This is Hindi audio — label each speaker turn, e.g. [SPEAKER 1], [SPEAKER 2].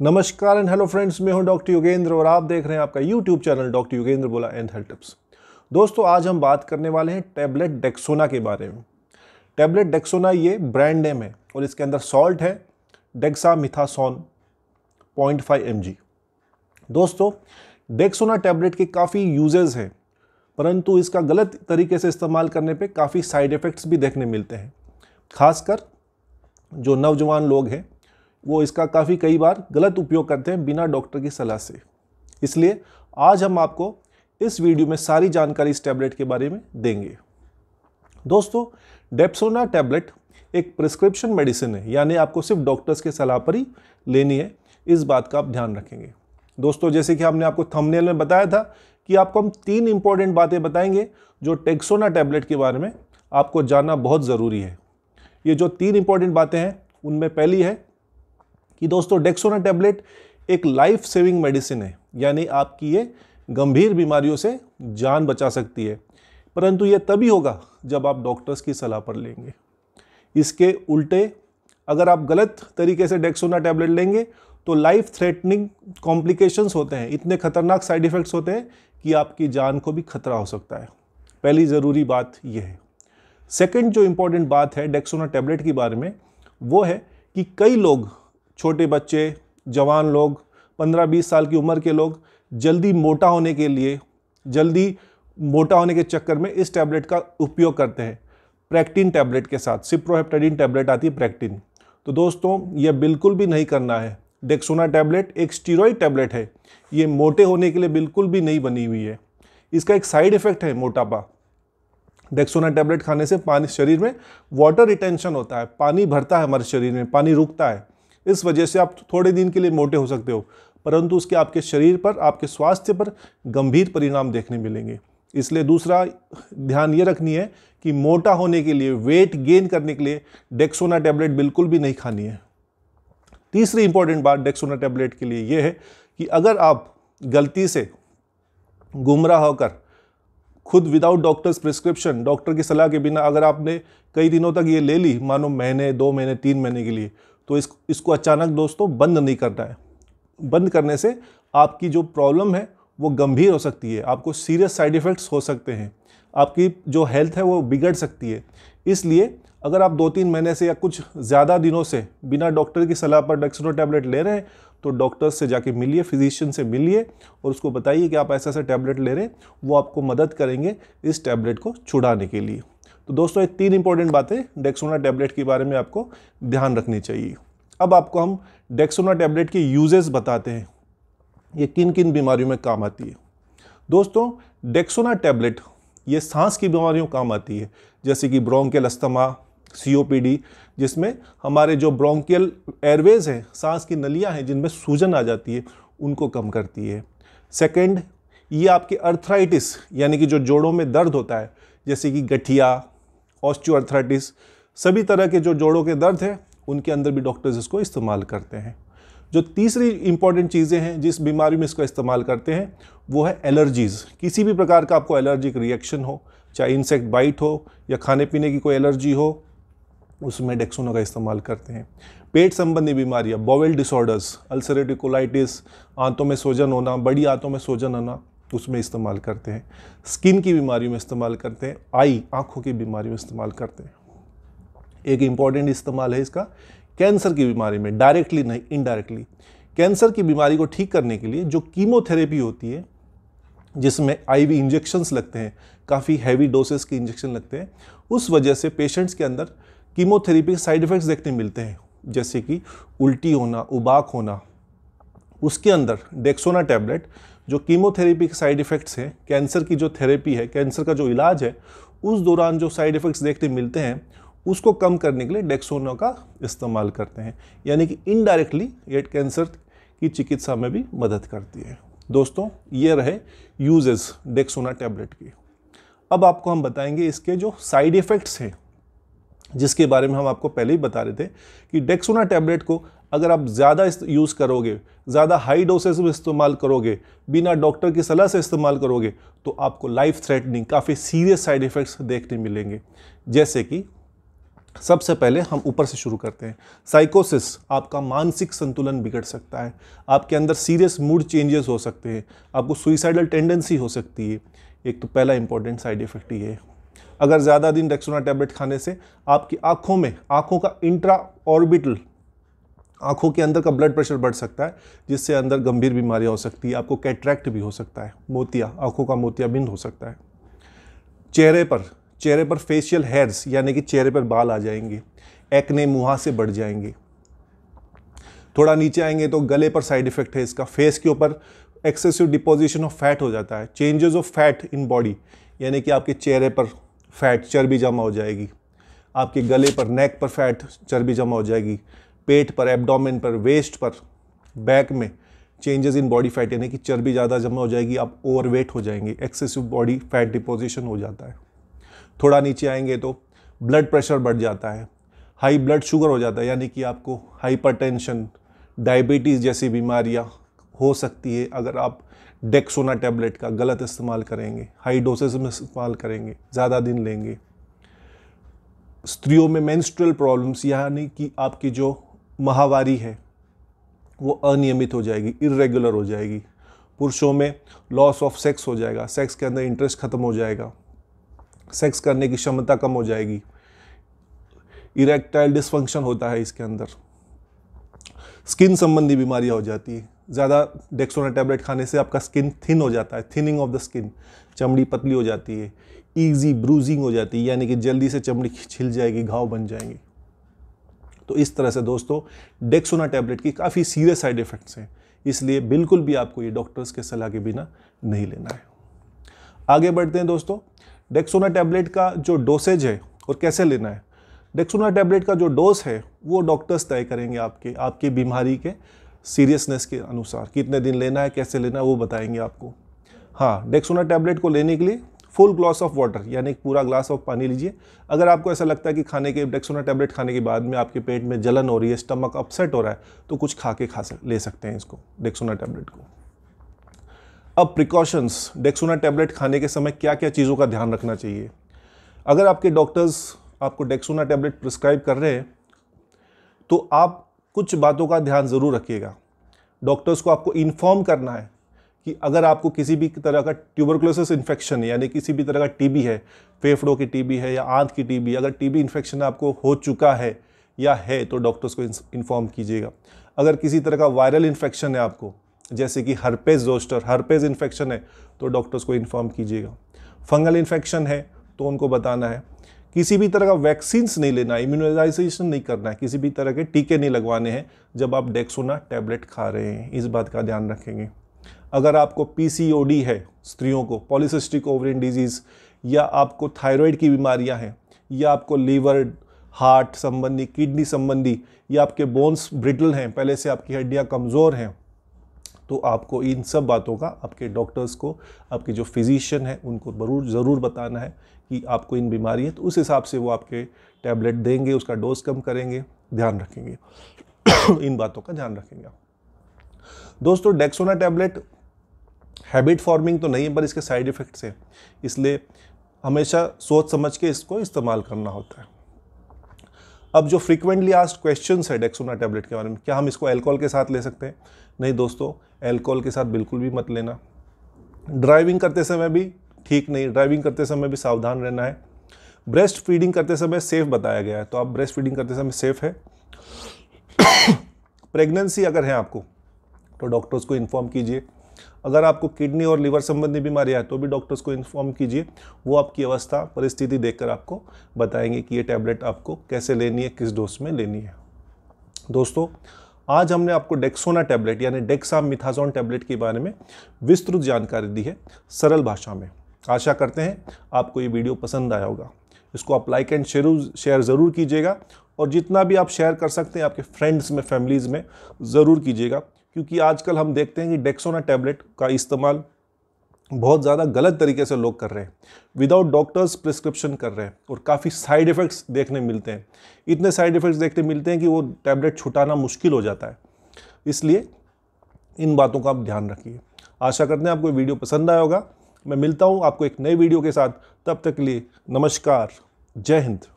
[SPEAKER 1] नमस्कार एंड हेलो फ्रेंड्स मैं हूं डॉक्टर योगेंद्र और आप देख रहे हैं आपका यूट्यूब चैनल डॉक्टर योगेंद्र बोला एंड हेल्थ टिप्स दोस्तों आज हम बात करने वाले हैं टैबलेट डेक्सोना के बारे में टैबलेट डेक्सोना ये ब्रांड नेम है और इसके अंदर सॉल्ट है डेक्सा मिथासोन पॉइंट फाइव दोस्तों डेक्सोना टैबलेट के काफ़ी यूजेज हैं परंतु इसका गलत तरीके से इस्तेमाल करने पर काफ़ी साइड इफ़ेक्ट्स भी देखने मिलते हैं खासकर जो नौजवान लोग हैं वो इसका काफ़ी कई बार गलत उपयोग करते हैं बिना डॉक्टर की सलाह से इसलिए आज हम आपको इस वीडियो में सारी जानकारी इस टैबलेट के बारे में देंगे दोस्तों डेप्सोना टैबलेट एक प्रिस्क्रिप्शन मेडिसिन है यानी आपको सिर्फ डॉक्टर्स के सलाह पर ही लेनी है इस बात का आप ध्यान रखेंगे दोस्तों जैसे कि हमने आपको थंबनेल में बताया था कि आपको हम तीन इंपॉर्टेंट बातें बताएंगे जो टेक्सोना टैबलेट के बारे में आपको जानना बहुत ज़रूरी है ये जो तीन इंपॉर्टेंट बातें हैं उनमें पहली है कि दोस्तों डेक्सोना टैबलेट एक लाइफ सेविंग मेडिसिन है यानी आपकी ये गंभीर बीमारियों से जान बचा सकती है परंतु यह तभी होगा जब आप डॉक्टर्स की सलाह पर लेंगे इसके उल्टे अगर आप गलत तरीके से डेक्सोना टैबलेट लेंगे तो लाइफ थ्रेटनिंग कॉम्प्लिकेशंस होते हैं इतने खतरनाक साइड इफ़ेक्ट्स होते हैं कि आपकी जान को भी खतरा हो सकता है पहली ज़रूरी बात यह है सेकेंड जो इम्पोर्टेंट बात है डेक्सोना टैबलेट के बारे में वो है कि कई लोग छोटे बच्चे जवान लोग 15-20 साल की उम्र के लोग जल्दी मोटा होने के लिए जल्दी मोटा होने के चक्कर में इस टैबलेट का उपयोग करते हैं प्रैक्टिन टैबलेट के साथ सिप्रोहेप्टाडीन टैबलेट आती है प्रैक्टिन तो दोस्तों यह बिल्कुल भी नहीं करना है डेक्सोना टैबलेट एक स्टीरोइड टैबलेट है ये मोटे होने के लिए बिल्कुल भी नहीं बनी हुई है इसका एक साइड इफेक्ट है मोटापा डेक्सोना टैबलेट खाने से पानी शरीर में वाटर रिटेंशन होता है पानी भरता है हमारे शरीर में पानी रुकता है इस वजह से आप थोड़े दिन के लिए मोटे हो सकते हो परंतु उसके आपके शरीर पर आपके स्वास्थ्य पर गंभीर परिणाम देखने मिलेंगे इसलिए दूसरा ध्यान ये रखनी है कि मोटा होने के लिए वेट गेन करने के लिए डेक्सोना टैबलेट बिल्कुल भी नहीं खानी है तीसरी इंपॉर्टेंट बात डेक्सोना टैबलेट के लिए ये है कि अगर आप गलती से गुमराह होकर खुद विदाउट डॉक्टर्स प्रिस्क्रिप्शन डॉक्टर की सलाह के बिना अगर आपने कई दिनों तक ये ले ली मानो महीने दो महीने तीन महीने के लिए तो इस इसको अचानक दोस्तों बंद नहीं करना है बंद करने से आपकी जो प्रॉब्लम है वो गंभीर हो सकती है आपको सीरियस साइड इफ़ेक्ट्स हो सकते हैं आपकी जो हेल्थ है वो बिगड़ सकती है इसलिए अगर आप दो तीन महीने से या कुछ ज़्यादा दिनों से बिना डॉक्टर की सलाह पर डेक्सनो टैबलेट ले रहे हैं तो डॉक्टर से जाके मिलिए फिजिशियन से मिलिए और उसको बताइए कि आप ऐसा ऐसा टैबलेट ले रहे हैं वो आपको मदद करेंगे इस टैबलेट को छुड़ाने के लिए तो दोस्तों ये तीन इंपॉर्टेंट बातें डेक्सोना टैबलेट के बारे में आपको ध्यान रखनी चाहिए अब आपको हम डेक्सोना टैबलेट के यूजेस बताते हैं ये किन किन बीमारियों में काम आती है दोस्तों डेक्सोना टैबलेट ये सांस की बीमारियों काम आती है जैसे कि ब्रोंकियल अस्थमा सीओपीडी जिसमें हमारे जो ब्रोंकियल एयरवेज हैं सांस की नलियां हैं जिनमें सूजन आ जाती है उनको कम करती है सेकंड ये आपके अर्थराइटिस यानी कि जो जोड़ों में दर्द होता है जैसे कि गठिया ऑस्टियोआर्थराइटिस सभी तरह के जो जोड़ों के दर्द हैं उनके अंदर भी डॉक्टर्स इसको इस्तेमाल करते हैं जो तीसरी इंपॉर्टेंट चीज़ें हैं जिस बीमारी में इसका इस्तेमाल करते हैं वो है एलर्जीज़ किसी भी प्रकार का आपको एलर्जिक रिएक्शन हो चाहे इंसेक्ट बाइट हो या खाने पीने की कोई एलर्जी हो उसमें डेक्सोनो का इस्तेमाल करते हैं पेट संबंधी बीमारियां बॉवेल डिसऑर्डर्स अल्सरेटिकोलाइटिस आंतों में सोजन होना बड़ी आंतों में सोजन होना उसमें इस्तेमाल करते हैं स्किन की बीमारियों में इस्तेमाल करते हैं आई आँखों की बीमारियों में इस्तेमाल करते हैं एक इम्पॉर्टेंट इस्तेमाल है इसका कैंसर की बीमारी में डायरेक्टली नहीं इनडायरेक्टली कैंसर की बीमारी को ठीक करने के लिए जो कीमोथेरेपी होती है जिसमें आईवी इंजेक्शन्स लगते हैं काफ़ी हैवी डोसेस के इंजेक्शन लगते हैं उस वजह से पेशेंट्स के अंदर कीमोथेरेपी के साइड इफ़ेक्ट्स देखने मिलते हैं जैसे कि उल्टी होना उबाक होना उसके अंदर डेक्सोना टैबलेट जो कीमोथेरेपी के साइड इफ़ेक्ट्स हैं कैंसर की जो थेरेपी है कैंसर का जो इलाज है उस दौरान जो साइड इफ़ेक्ट्स देखने मिलते हैं उसको कम करने के लिए डेक्सोना का इस्तेमाल करते हैं यानी कि इनडायरेक्टली ये कैंसर की चिकित्सा में भी मदद करती है दोस्तों ये रहे यूजेस डेक्सोना टैबलेट के अब आपको हम बताएंगे इसके जो साइड इफ़ेक्ट्स हैं जिसके बारे में हम आपको पहले ही बता रहे थे कि डेक्सोना टैबलेट को अगर आप ज़्यादा यूज़ करोगे ज़्यादा हाई डोसेज में इस्तेमाल करोगे बिना डॉक्टर की सलाह से इस्तेमाल करोगे तो आपको लाइफ थ्रेटनिंग काफ़ी सीरियस साइड इफ़ेक्ट्स देखने मिलेंगे जैसे कि सबसे पहले हम ऊपर से शुरू करते हैं साइकोसिस आपका मानसिक संतुलन बिगड़ सकता है आपके अंदर सीरियस मूड चेंजेस हो सकते हैं आपको सुइसाइडल टेंडेंसी हो सकती है एक तो पहला इंपॉर्टेंट साइड इफेक्ट ये है अगर ज़्यादा दिन डेक्सोना टैबलेट खाने से आपकी आँखों में आँखों का इंट्रा ऑर्बिटल आंखों के अंदर का ब्लड प्रेशर बढ़ सकता है जिससे अंदर गंभीर बीमारियां हो सकती है आपको कैट्रैक्ट भी हो सकता है मोतिया आंखों का मोतियाबिंद हो सकता है चेहरे पर चेहरे पर फेशियल हेयर्स यानी कि चेहरे पर बाल आ जाएंगे एक्ने मुहा से बढ़ जाएंगे थोड़ा नीचे आएंगे तो गले पर साइड इफेक्ट है इसका फेस के ऊपर एक्सेसिव डिपोजिशन ऑफ फैट हो जाता है changes of fat in body यानी कि आपके चेहरे पर फैट चर्बी जमा हो जाएगी आपके गले पर नेक पर फैट चर्बी जमा हो जाएगी पेट पर एब्डोमेन पर वेस्ट पर बैक में चेंजेस इन बॉडी फैट यानी कि चर्बी ज़्यादा जमा हो जाएगी आप ओवरवेट हो जाएंगे एक्सेसिव बॉडी फैट डिपोजिशन हो जाता है थोड़ा नीचे आएंगे तो ब्लड प्रेशर बढ़ जाता है हाई ब्लड शुगर हो जाता है यानी कि आपको हाइपरटेंशन डायबिटीज़ जैसी बीमारियाँ हो सकती है अगर आप डेक्सोना टैबलेट का गलत इस्तेमाल करेंगे हाई डोसेज में इस्तेमाल करेंगे ज़्यादा दिन लेंगे स्त्रियों में मैंस्ट्रल प्रॉब्लम्स यानी कि आपकी जो माहवारी है वो अनियमित हो जाएगी इरेगुलर हो जाएगी पुरुषों में लॉस ऑफ सेक्स हो जाएगा सेक्स के अंदर इंटरेस्ट ख़त्म हो जाएगा सेक्स करने की क्षमता कम हो जाएगी इरेक्टाइल डिसफंक्शन होता है इसके अंदर स्किन संबंधी बीमारियां हो जाती है ज़्यादा डेक्सोना टैबलेट खाने से आपका स्किन थिन हो जाता है थिनिंग ऑफ द स्किन चमड़ी पतली हो जाती है ईजी ब्रूजिंग हो जाती है यानी कि जल्दी से चमड़ी छिल जाएगी घाव बन जाएंगे तो इस तरह से दोस्तों डेक्सोना टैबलेट की काफ़ी सीरियस साइड इफ़ेक्ट्स हैं इसलिए बिल्कुल भी आपको ये डॉक्टर्स के सलाह के बिना नहीं लेना है आगे बढ़ते हैं दोस्तों डेक्सोना टैबलेट का जो डोसेज है और कैसे लेना है डेक्सोना टैबलेट का जो डोज है वो डॉक्टर्स तय करेंगे आपके आपकी बीमारी के सीरियसनेस के अनुसार कितने दिन लेना है कैसे लेना है वो बताएंगे आपको हाँ डेक्सोना टैबलेट को लेने के लिए फुल ग्लास ऑफ वाटर यानी एक पूरा ग्लास ऑफ पानी लीजिए अगर आपको ऐसा लगता है कि खाने के डेक्सोना टैबलेट खाने के बाद में आपके पेट में जलन हो रही है स्टमक अपसेट हो रहा है तो कुछ खा के खा ले सकते हैं इसको डेक्सोना टैबलेट को अब प्रिकॉशंस डेक्सोना टैबलेट खाने के समय क्या क्या चीज़ों का ध्यान रखना चाहिए अगर आपके डॉक्टर्स आपको डेक्सोना टैबलेट प्रिस्क्राइब कर रहे हैं तो आप कुछ बातों का ध्यान ज़रूर रखिएगा डॉक्टर्स को आपको इन्फॉर्म करना है कि अगर आपको किसी भी तरह का ट्यूबरकुलोसिस इन्फेक्शन यानी किसी भी तरह का टीबी है फेफड़ों की टीबी है या आंत की टीबी अगर टीबी इन्फेक्शन आपको हो चुका है या है तो डॉक्टर्स को इन्फॉर्म कीजिएगा अगर किसी तरह का वायरल इन्फेक्शन है आपको जैसे कि हरपेज जोस्टर हरपेज इन्फेक्शन है तो डॉक्टर्स को इन्फॉर्म कीजिएगा फंगल इन्फेक्शन है तो उनको बताना है किसी भी तरह का वैक्सीन्स नहीं लेना है इम्यूनाइजेशन नहीं करना है किसी भी तरह के टीके नहीं लगवाने हैं जब आप डेक्सोना टैबलेट खा रहे हैं इस बात का ध्यान रखेंगे अगर आपको पीसीओडी है स्त्रियों को पॉलिसिस्टिक ओवरिन डिजीज़ या आपको थायराइड की बीमारियां हैं या आपको लीवर हार्ट संबंधी किडनी संबंधी या आपके बोन्स ब्रिटल हैं पहले से आपकी हड्डियां कमज़ोर हैं तो आपको इन सब बातों का आपके डॉक्टर्स को आपके जो फिजिशियन हैं उनको ज़रूर ज़रूर बताना है कि आपको इन बीमारी है तो उस हिसाब से वो आपके टैबलेट देंगे उसका डोज कम करेंगे ध्यान रखेंगे इन बातों का ध्यान रखेंगे दोस्तों डेक्सोना टैबलेट हैबिट फॉर्मिंग तो नहीं है पर इसके साइड इफ़ेक्ट्स हैं इसलिए हमेशा सोच समझ के इसको इस्तेमाल करना होता है अब जो फ्रिक्वेंटली आस्ट क्वेश्चन है डेक्सोना टैबलेट के बारे में क्या हम इसको एल्कोहल के साथ ले सकते हैं नहीं दोस्तों एल्कोहल के साथ बिल्कुल भी मत लेना ड्राइविंग करते समय भी ठीक नहीं ड्राइविंग करते समय भी सावधान रहना है ब्रेस्ट फीडिंग करते समय सेफ बताया गया है तो आप ब्रेस्ट फीडिंग करते समय सेफ है प्रेगनेंसी अगर है आपको तो डॉक्टर्स को इन्फॉर्म कीजिए अगर आपको किडनी और लीवर संबंधी बीमारी है तो भी डॉक्टर्स को इन्फॉर्म कीजिए वो आपकी अवस्था परिस्थिति देखकर आपको बताएंगे कि ये टैबलेट आपको कैसे लेनी है किस डोज में लेनी है दोस्तों आज हमने आपको डेक्सोना टैबलेट यानी डेक्सा मिथाजोन टैबलेट के बारे में विस्तृत जानकारी दी है सरल भाषा में आशा करते हैं आपको ये वीडियो पसंद आया होगा इसको आप लाइक एंड शेयर शेयर ज़रूर कीजिएगा और जितना भी आप शेयर कर सकते हैं आपके फ्रेंड्स में फैमिलीज़ में ज़रूर कीजिएगा क्योंकि आजकल हम देखते हैं कि डेक्सोना टैबलेट का इस्तेमाल बहुत ज़्यादा गलत तरीके से लोग कर रहे हैं विदाउट डॉक्टर्स प्रिस्क्रिप्शन कर रहे हैं और काफ़ी साइड इफ़ेक्ट्स देखने मिलते हैं इतने साइड इफ़ेक्ट्स देखने मिलते हैं कि वो टैबलेट छुटाना मुश्किल हो जाता है इसलिए इन बातों का आप ध्यान रखिए आशा करते हैं आपको वीडियो पसंद आया होगा मैं मिलता हूँ आपको एक नए वीडियो के साथ तब तक के लिए नमस्कार जय हिंद